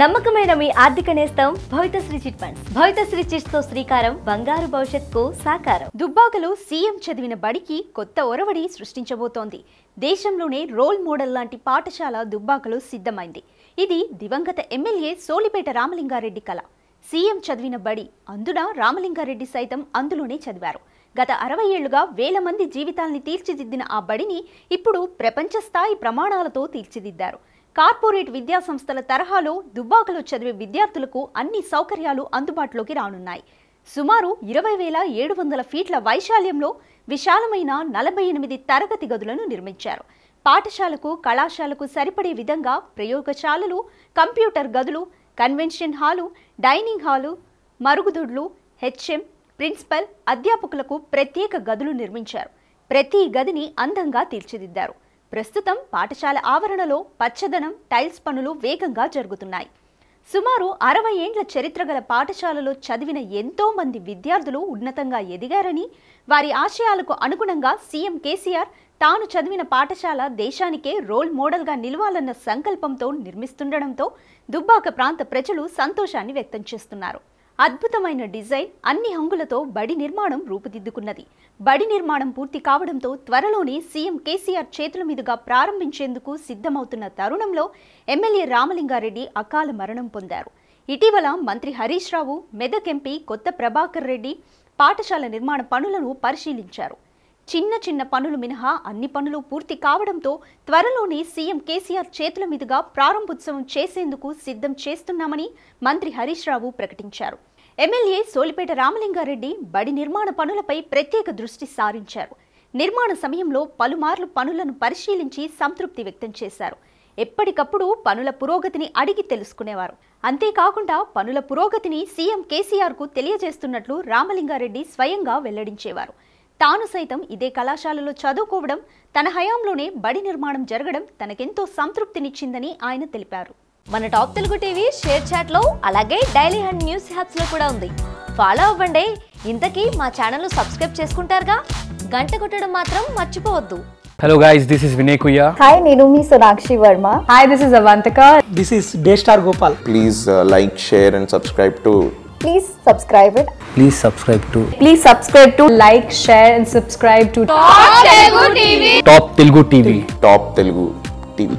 నమ్మకమైన మీ ఆర్థిక నేస్తం Bhavithasri chit funds Bhavithasri chits తో శ్రీకారం బంగారు భవిష్యత్కు సాకారం దుబ్బాకలో సీఎం చదివిన బడికి కొత్త ఒరవడి సృష్టించబోతోంది దేశంలోనే రోల్ మోడల్ లాంటి పాఠశాల దుబ్బాకలో సిద్ధమైంది ఇది దివంగత ఎమ్మెల్యే సోలిపేట రామలింగారెడ్డి కళ సీఎం చదివిన బడి అందున రామలింగారెడ్డి సైతం అందులోనే చదివారు గత అరవై ఏళ్లుగా వేల మంది జీవితాల్ని తీర్చిదిద్దిన ఆ బడిని ఇప్పుడు ప్రపంచ స్థాయి ప్రమాణాలతో తీర్చిదిద్దారు కార్పొరేట్ విద్యాసంస్థల తరహాలో దుబ్బాకలో చదివే విద్యార్థులకు అన్ని సౌకర్యాలు అందుబాటులోకి రానున్నాయి సుమారు ఇరవై వేల ఏడు వందల ఫీట్ల వైశాల్యంలో విశాలమైన నలభై ఎనిమిది తరగతి గదులను నిర్మించారు పాఠశాలకు కళాశాలకు సరిపడే విధంగా ప్రయోగశాలలు కంప్యూటర్ గదులు కన్వెన్షన్ హాలు డైనింగ్ హాలు మరుగుదొడ్లు హెచ్ఎం ప్రిన్సిపల్ అధ్యాపకులకు ప్రత్యేక గదులు నిర్మించారు ప్రతి గదిని అందంగా తీర్చిదిద్దారు ప్రస్తుతం పాఠశాల ఆవరణలో పచ్చదనం టైల్స్ పనులు వేగంగా జరుగుతున్నాయి సుమారు అరవై ఏండ్ల చరిత్ర గల పాఠశాలలో చదివిన ఎంతో మంది విద్యార్థులు ఉన్నతంగా ఎదిగారని వారి ఆశయాలకు అనుగుణంగా సీఎం కేసీఆర్ తాను చదివిన పాఠశాల దేశానికే రోల్ మోడల్గా నిలవాలన్న సంకల్పంతో నిర్మిస్తుండడంతో దుబ్బాక ప్రాంత ప్రజలు సంతోషాన్ని వ్యక్తం చేస్తున్నారు అద్భుతమైన డిజైన్ అన్ని హంగులతో బడి నిర్మాణం రూపుదిద్దుకున్నది బడి నిర్మాణం పూర్తి కావడంతో త్వరలోనే సీఎం కేసీఆర్ చేతుల మీదుగా ప్రారంభించేందుకు సిద్ధమవుతున్న తరుణంలో ఎమ్మెల్యే రామలింగారెడ్డి అకాల మరణం పొందారు ఇటీవల మంత్రి హరీష్ రావు మెదక్ ఎంపీ కొత్త ప్రభాకర్ రెడ్డి పాఠశాల నిర్మాణ పనులను పరిశీలించారు చిన్న చిన్న పనులు మినహా అన్ని పనులు పూర్తి కావడంతో త్వరలోనే సీఎం కేసీఆర్ చేతుల మీదుగా ప్రారంభోత్సవం చేసేందుకు సిద్ధం చేస్తున్నామని మంత్రి హరీష్ రావు ప్రకటించారు ఎమ్మెల్యే సోలిపేట రామలింగారెడ్డి బడి నిర్మాణ పనులపై ప్రత్యేక దృష్టి సారించారు నిర్మాణ సమయంలో పలుమార్లు పనులను పరిశీలించి సంతృప్తి వ్యక్తం చేశారు ఎప్పటికప్పుడు పనుల పురోగతిని అడిగి తెలుసుకునేవారు అంతేకాకుండా పనుల పురోగతిని సీఎం కేసీఆర్కు తెలియజేస్తున్నట్లు రామలింగారెడ్డి స్వయంగా వెల్లడించేవారు తాను సైతం ఇదే కళాశాలలో చదువుకోవడం తన హయాంలోనే బడి నిర్మాణం జరగడం తనకెంతో సంతృప్తినిచ్చిందని ఆయన తెలిపారు మన టాప్ తెలుగు టీవీ షేర్ చాట్లో అలాగే డైలీ హండ్ న్యూస్ హ్యాప్స్లో కూడా ఉంది ఫాలో అవ్వండి ఇంతకీ మా ఛానల్ సబ్స్క్రైబ్ చేసుకుంటారుగా గంట కొట్టడం మాత్రం మర్చిపోవద్దు hello guys this is Vinay కుయ్యా హాయ్ నేను మీ Sonakshi Varma hi this is Avantika this is day star Gopal please like share and subscribe to please subscribe it please subscribe to please subscribe to like share and subscribe to top Telugu TV top Telugu TV top Telugu TV